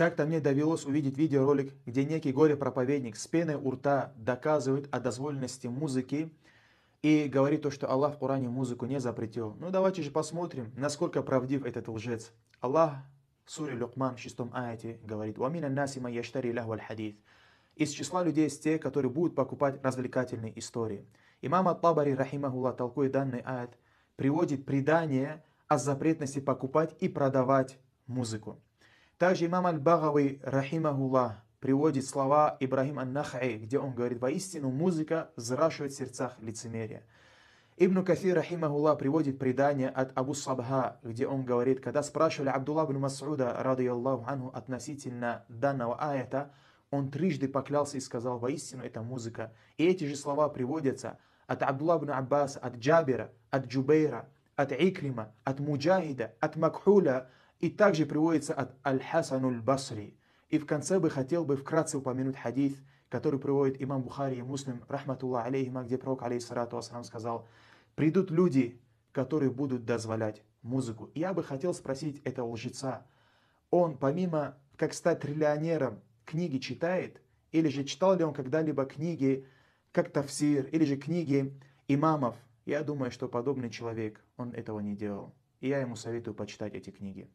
Как-то мне довелось увидеть видеоролик, где некий горе-проповедник с пеной у рта доказывает о дозволенности музыки и говорит то, что Аллах в Коране музыку не запретил. Ну давайте же посмотрим, насколько правдив этот лжец. Аллах в суре Лукман в 6 аяте говорит «Уамина насима яштари лаху хадис из числа людей есть те, которые будут покупать развлекательные истории. Имам Ат-Табари, рахимахулла, толкует данный аят, приводит предание о запретности покупать и продавать музыку. Также имам Аль-Багави, рахимахуллах, приводит слова Ибрахим Ан-Нахаи, где он говорит, «Воистину музыка взращивает в сердцах лицемерие». Ибн Кафир, рахимахуллах, приводит предание от Абу Сабха, где он говорит, когда спрашивали Абдулла бин Масуда, ради Аллаху анху, относительно данного аята, он трижды поклялся и сказал, воистину это музыка. И эти же слова приводятся от Абдулла бин Аббаса, от Джабера, от Джубейра, от Икрима, от Муджахида, от Макхуля, и также приводится от Аль-Хасануль Басри. И в конце бы хотел бы вкратце упомянуть хадис, который приводит имам Бухари и Муслим, рахматуллах алейхима, где пророк, алейхиссалату ассалам, сказал, «Придут люди, которые будут дозволять музыку». я бы хотел спросить этого лжеца, он помимо как стать триллионером книги читает, или же читал ли он когда-либо книги как тафсир, или же книги имамов, я думаю, что подобный человек, он этого не делал. И я ему советую почитать эти книги.